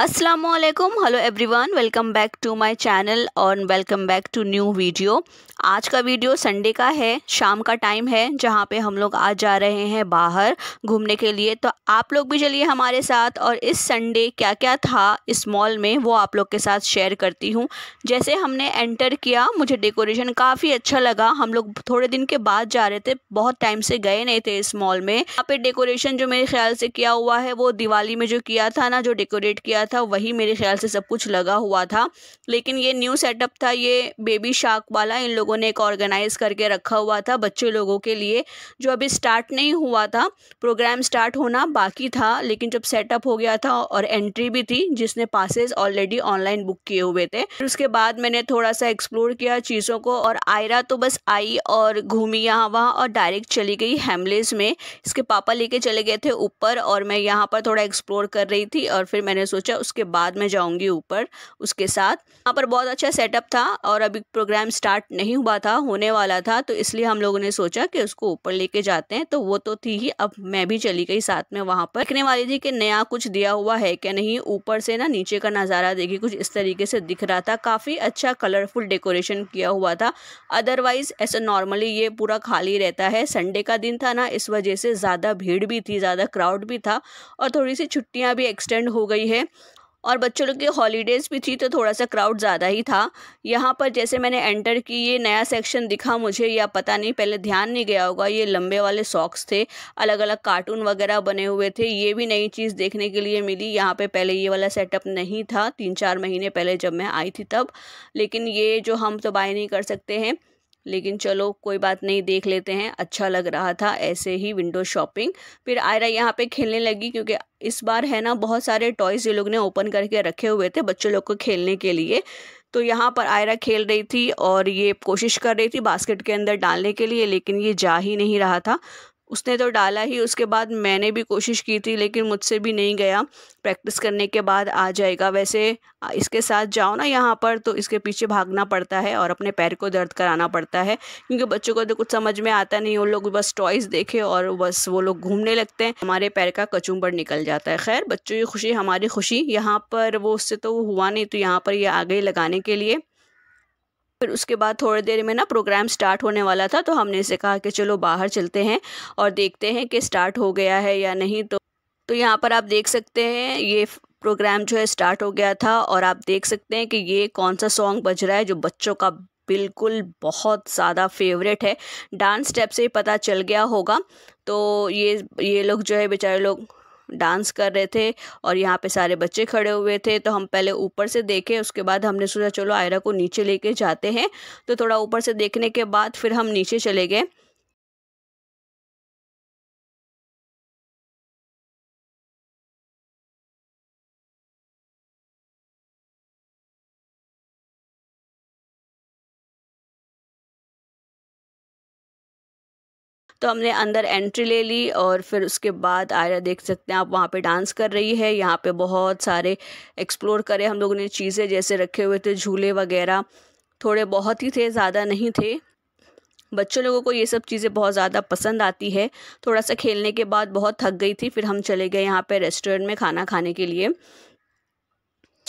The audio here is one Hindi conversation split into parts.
Aslam hello everyone welcome back to my channel और welcome back to new video आज का वीडियो संडे का है शाम का टाइम है जहाँ पे हम लोग आज जा रहे हैं बाहर घूमने के लिए तो आप लोग भी चलिए हमारे साथ और इस संडे क्या क्या था इस मॉल में वो आप लोग के साथ शेयर करती हूँ जैसे हमने एंटर किया मुझे डेकोरेशन काफ़ी अच्छा लगा हम लोग थोड़े दिन के बाद जा रहे थे बहुत टाइम से गए नहीं थे इस मॉल में यहाँ पर डेकोरेशन जो मेरे ख्याल से किया हुआ है वो दिवाली में जो किया था ना जो डेकोरेट किया था वही मेरे ख्याल से सब कुछ लगा हुआ था लेकिन ये न्यू सेटअप था ये बेबी शार्क वाला इन लोगों ने एक ऑर्गेनाइज़ करके रखा हुआ था बच्चे लोगों के लिए जो अभी स्टार्ट नहीं हुआ था प्रोग्राम स्टार्ट होना बाकी था लेकिन जब सेटअप हो गया था और एंट्री भी थी जिसने पासेज ऑलरेडी ऑनलाइन बुक किए हुए थे फिर उसके बाद मैंने थोड़ा सा एक्सप्लोर किया चीज़ों को और आयरा तो बस आई और घूमी यहाँ वहाँ और डायरेक्ट चली गई हेमलेस में इसके पापा लेके चले गए थे ऊपर और मैं यहाँ पर थोड़ा एक्सप्लोर कर रही थी और फिर मैंने सोचा उसके बाद मैं जाऊँगी ऊपर उसके साथ यहाँ पर बहुत अच्छा सेटअप था और अभी प्रोग्राम स्टार्ट नहीं हुआ था होने वाला था तो इसलिए हम लोगों ने सोचा कि उसको ऊपर लेके जाते हैं तो वो तो थी ही अब मैं भी चली गई साथ में वहाँ पर देखने वाली थी कि नया कुछ दिया हुआ है क्या नहीं ऊपर से ना नीचे का नज़ारा देखिए कुछ इस तरीके से दिख रहा था काफ़ी अच्छा कलरफुल डेकोरेशन किया हुआ था अदरवाइज़ ऐसा नॉर्मली ये पूरा खाली रहता है संडे का दिन था ना इस वजह से ज़्यादा भीड़ भी थी ज़्यादा क्राउड भी था और थोड़ी सी छुट्टियाँ भी एक्सटेंड हो गई है और बच्चों लोग की हॉलीडेज़ भी थी तो थोड़ा सा क्राउड ज़्यादा ही था यहाँ पर जैसे मैंने एंटर की ये नया सेक्शन दिखा मुझे या पता नहीं पहले ध्यान नहीं गया होगा ये लंबे वाले सॉक्स थे अलग अलग कार्टून वगैरह बने हुए थे ये भी नई चीज़ देखने के लिए मिली यहाँ पर पहले ये वाला सेटअप नहीं था तीन चार महीने पहले जब मैं आई थी तब लेकिन ये जो हम तो बाय नहीं कर सकते हैं लेकिन चलो कोई बात नहीं देख लेते हैं अच्छा लग रहा था ऐसे ही विंडो शॉपिंग फिर आयरा यहाँ पे खेलने लगी क्योंकि इस बार है ना बहुत सारे टॉयज़ ये लोग ने ओपन करके रखे हुए थे बच्चों लोग को खेलने के लिए तो यहाँ पर आयरा खेल रही थी और ये कोशिश कर रही थी बास्केट के अंदर डालने के लिए लेकिन ये जा ही नहीं रहा था उसने तो डाला ही उसके बाद मैंने भी कोशिश की थी लेकिन मुझसे भी नहीं गया प्रैक्टिस करने के बाद आ जाएगा वैसे इसके साथ जाओ ना यहाँ पर तो इसके पीछे भागना पड़ता है और अपने पैर को दर्द कराना पड़ता है क्योंकि बच्चों को तो कुछ समझ में आता नहीं वो लोग बस टॉयज़ देखे और बस वो लोग घूमने लगते हैं हमारे पैर का कचूम्बर निकल जाता है खैर बच्चों की खुशी हमारी खुशी यहाँ पर वो उससे तो हुआ नहीं तो यहाँ पर ये आगे लगाने के लिए फिर उसके बाद थोड़ी देर में ना प्रोग्राम स्टार्ट होने वाला था तो हमने इसे कहा कि चलो बाहर चलते हैं और देखते हैं कि स्टार्ट हो गया है या नहीं तो तो यहाँ पर आप देख सकते हैं ये प्रोग्राम जो है स्टार्ट हो गया था और आप देख सकते हैं कि ये कौन सा सॉन्ग बज रहा है जो बच्चों का बिल्कुल बहुत ज़्यादा फेवरेट है डांस स्टेप से ही पता चल गया होगा तो ये ये लोग जो है बेचारे लोग डांस कर रहे थे और यहाँ पे सारे बच्चे खड़े हुए थे तो हम पहले ऊपर से देखे उसके बाद हमने सोचा चलो आयरा को नीचे लेके जाते हैं तो थोड़ा ऊपर से देखने के बाद फिर हम नीचे चले गए तो हमने अंदर एंट्री ले ली और फिर उसके बाद आयरा देख सकते हैं आप वहाँ पे डांस कर रही है यहाँ पे बहुत सारे एक्सप्लोर करे हम लोगों ने चीज़ें जैसे रखे हुए थे झूले वगैरह थोड़े बहुत ही थे ज़्यादा नहीं थे बच्चों लोगों को ये सब चीज़ें बहुत ज़्यादा पसंद आती है थोड़ा सा खेलने के बाद बहुत थक गई थी फिर हम चले गए यहाँ पे रेस्टोरेंट में खाना खाने के लिए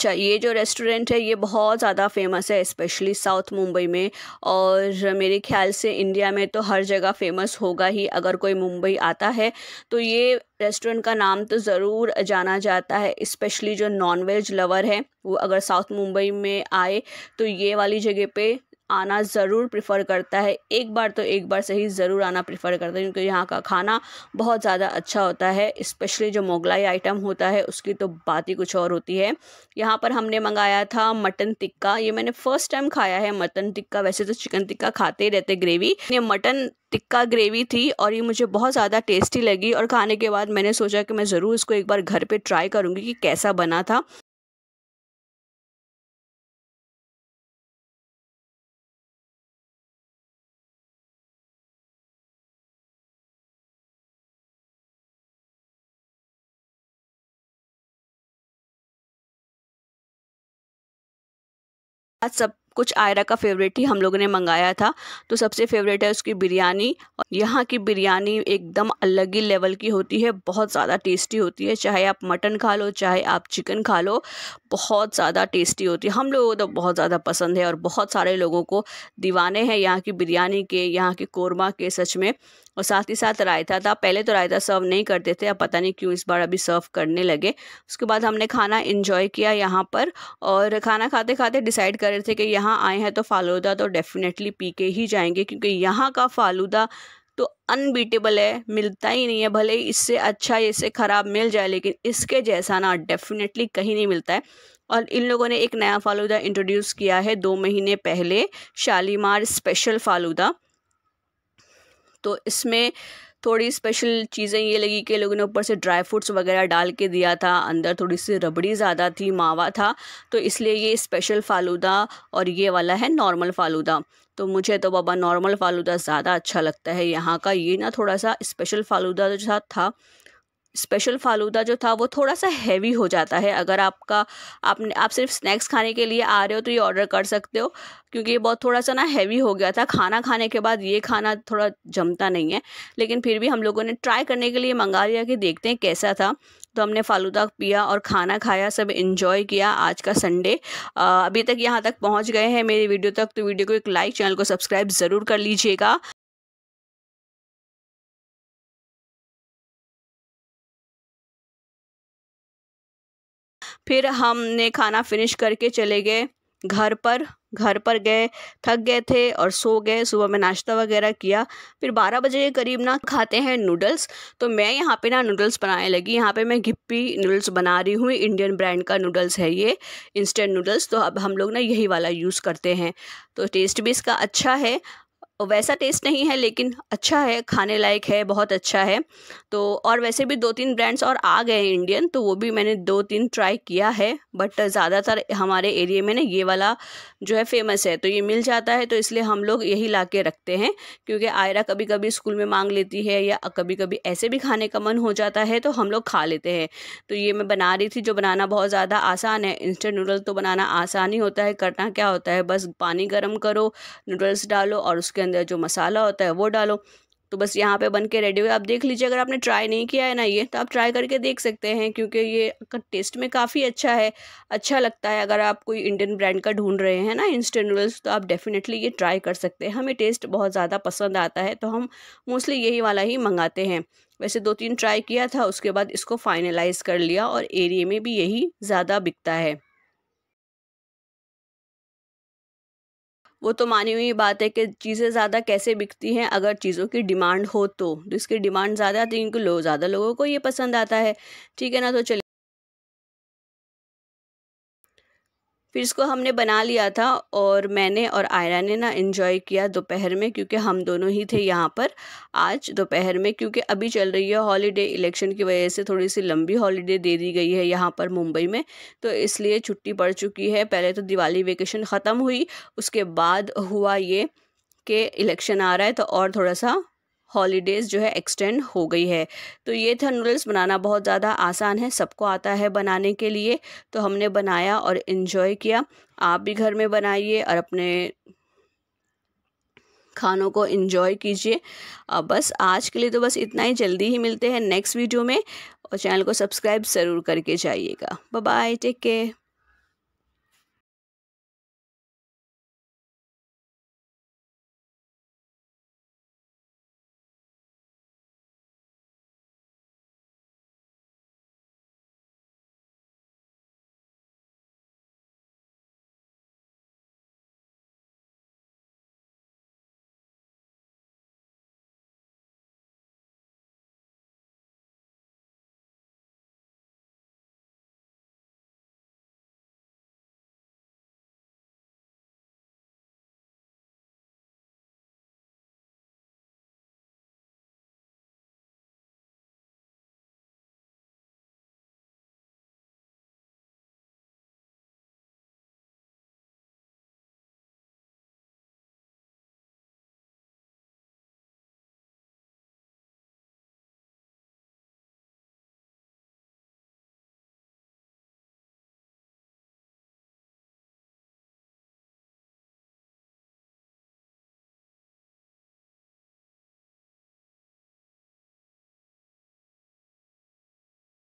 अच्छा ये जो रेस्टोरेंट है ये बहुत ज़्यादा फेमस है स्पेशली साउथ मुंबई में और मेरे ख्याल से इंडिया में तो हर जगह फेमस होगा ही अगर कोई मुंबई आता है तो ये रेस्टोरेंट का नाम तो ज़रूर जाना जाता है स्पेशली जो नॉन वेज लवर है वो अगर साउथ मुंबई में आए तो ये वाली जगह पे आना ज़रूर प्रेफ़र करता है एक बार तो एक बार सही ज़रूर आना प्रेफर करता है क्योंकि यहाँ का खाना बहुत ज़्यादा अच्छा होता है स्पेशली जो मोगलाई आइटम होता है उसकी तो बात ही कुछ और होती है यहाँ पर हमने मंगाया था मटन टिक्का ये मैंने फ़र्स्ट टाइम खाया है मटन टिक्का वैसे तो चिकन टिक्का खाते ही रहते ग्रेवी ये मटन टिक्का ग्रेवी थी और ये मुझे बहुत ज़्यादा टेस्टी लगी और खाने के बाद मैंने सोचा कि मैं ज़रूर इसको एक बार घर पे ट्राई करूँगी कि कैसा बना था That's a कुछ आयरा का फेवरेट ही हम लोगों ने मंगाया था तो सबसे फेवरेट है उसकी बिरयानी और यहाँ की बिरयानी एकदम अलग ही लेवल की होती है बहुत ज़्यादा टेस्टी होती है चाहे आप मटन खा लो चाहे आप चिकन खा लो बहुत ज़्यादा टेस्टी होती है हम लोगों को तो बहुत ज़्यादा पसंद है और बहुत सारे लोगों को दीवाने हैं यहाँ की बिरयानी के यहाँ के कोरमा के सच में और साथ ही साथ रायता था पहले तो रायता सर्व नहीं करते थे अब पता नहीं क्यों इस बार अभी सर्व करने लगे उसके बाद हमने खाना इन्जॉय किया यहाँ पर और खाना खाते खाते डिसाइड कर रहे थे कि यहाँ यहाँ आए हैं तो फ़ालूदा तो डेफ़िनेटली पी के ही जाएंगे क्योंकि यहाँ का फ़ालूदा तो अनबीटेबल है मिलता ही नहीं है भले ही इससे अच्छा इससे ख़राब मिल जाए लेकिन इसके जैसा ना डेफ़िनेटली कहीं नहीं मिलता है और इन लोगों ने एक नया फ़ालूदा इंट्रोड्यूस किया है दो महीने पहले शालीमार स्पेशल फ़ालूदा तो इसमें थोड़ी स्पेशल चीज़ें ये लगी कि लोगों ने ऊपर से ड्राई फ्रूट्स वगैरह डाल के दिया था अंदर थोड़ी सी रबड़ी ज़्यादा थी मावा था तो इसलिए ये स्पेशल फ़ालूदा और ये वाला है नॉर्मल फ़ालूदा तो मुझे तो बाबा नॉर्मल फ़ालूदा ज़्यादा अच्छा लगता है यहाँ का ये ना थोड़ा सा स्पेशल फ़ालूदा जो था स्पेशल फालूदा जो था वो थोड़ा सा हैवी हो जाता है अगर आपका आपने आप सिर्फ स्नैक्स खाने के लिए आ रहे हो तो ये ऑर्डर कर सकते हो क्योंकि ये बहुत थोड़ा सा ना हैवी हो गया था खाना खाने के बाद ये खाना थोड़ा जमता नहीं है लेकिन फिर भी हम लोगों ने ट्राई करने के लिए मंगा लिया कि देखते हैं कैसा था तो हमने फालूदा पिया और खाना खाया सब इन्जॉय किया आज का संडे अभी तक यहाँ तक पहुँच गए हैं मेरी वीडियो तक तो वीडियो को एक लाइक चैनल को सब्सक्राइब ज़रूर कर लीजिएगा फिर हमने खाना फिनिश करके चले गए घर पर घर पर गए थक गए थे और सो गए सुबह में नाश्ता वगैरह किया फिर 12 बजे के करीब ना खाते हैं नूडल्स तो मैं यहाँ पे ना नूडल्स बनाने लगी यहाँ पे मैं घिप्पी नूडल्स बना रही हूँ इंडियन ब्रांड का नूडल्स है ये इंस्टेंट नूडल्स तो अब हम लोग ना यही वाला यूज़ करते हैं तो टेस्ट भी इसका अच्छा है तो वैसा टेस्ट नहीं है लेकिन अच्छा है खाने लायक है बहुत अच्छा है तो और वैसे भी दो तीन ब्रांड्स और आ गए इंडियन तो वो भी मैंने दो तीन ट्राई किया है बट ज़्यादातर हमारे एरिया में ना ये वाला जो है फेमस है तो ये मिल जाता है तो इसलिए हम लोग यही ला के रखते हैं क्योंकि आयरा कभी कभी स्कूल में मांग लेती है या कभी कभी ऐसे भी खाने का मन हो जाता है तो हम लोग खा लेते हैं तो ये मैं बना रही थी जो बनाना बहुत ज़्यादा आसान है इंस्टेंट नूडल तो बनाना आसान ही होता है करना क्या होता है बस पानी गर्म करो नूडल्स डालो और उसके अंदर अंदर जो मसाला होता है वो डालो तो बस यहाँ पे बन के रेडी हुए आप देख लीजिए अगर आपने ट्राई नहीं किया है ना ये तो आप ट्राई करके देख सकते हैं क्योंकि ये टेस्ट में काफ़ी अच्छा है अच्छा लगता है अगर आप कोई इंडियन ब्रांड का ढूंढ रहे हैं ना इंस्टेंट नूडल्स तो आप डेफिनेटली ये ट्राई कर सकते हैं हमें टेस्ट बहुत ज़्यादा पसंद आता है तो हम मोस्टली यही वाला ही मंगाते हैं वैसे दो तीन ट्राई किया था उसके बाद इसको फाइनलाइज़ कर लिया और एरिए में भी यही ज़्यादा बिकता है वो तो मानी हुई बात है कि चीज़ें ज़्यादा कैसे बिकती हैं अगर चीज़ों की डिमांड हो तो जिसकी डिमांड ज़्यादा आती है इनको लो ज़्यादा लोगों को ये पसंद आता है ठीक है ना तो चलिए फिर इसको हमने बना लिया था और मैंने और आयरा ने ना इन्जॉय किया दोपहर में क्योंकि हम दोनों ही थे यहाँ पर आज दोपहर में क्योंकि अभी चल रही है हॉलीडे इलेक्शन की वजह से थोड़ी सी लंबी हॉलीडे दे दी गई है यहाँ पर मुंबई में तो इसलिए छुट्टी पड़ चुकी है पहले तो दिवाली वेकेशन ख़त्म हुई उसके बाद हुआ ये कि इलेक्शन आ रहा है तो और थोड़ा सा हॉलीडेज़ जो है एक्सटेंड हो गई है तो ये था नूडल्स बनाना बहुत ज़्यादा आसान है सबको आता है बनाने के लिए तो हमने बनाया और इन्जॉय किया आप भी घर में बनाइए और अपने खानों को इन्जॉय कीजिए बस आज के लिए तो बस इतना ही जल्दी ही मिलते हैं नेक्स्ट वीडियो में और चैनल को सब्सक्राइब ज़रूर करके जाइएगा बाय टेक केयर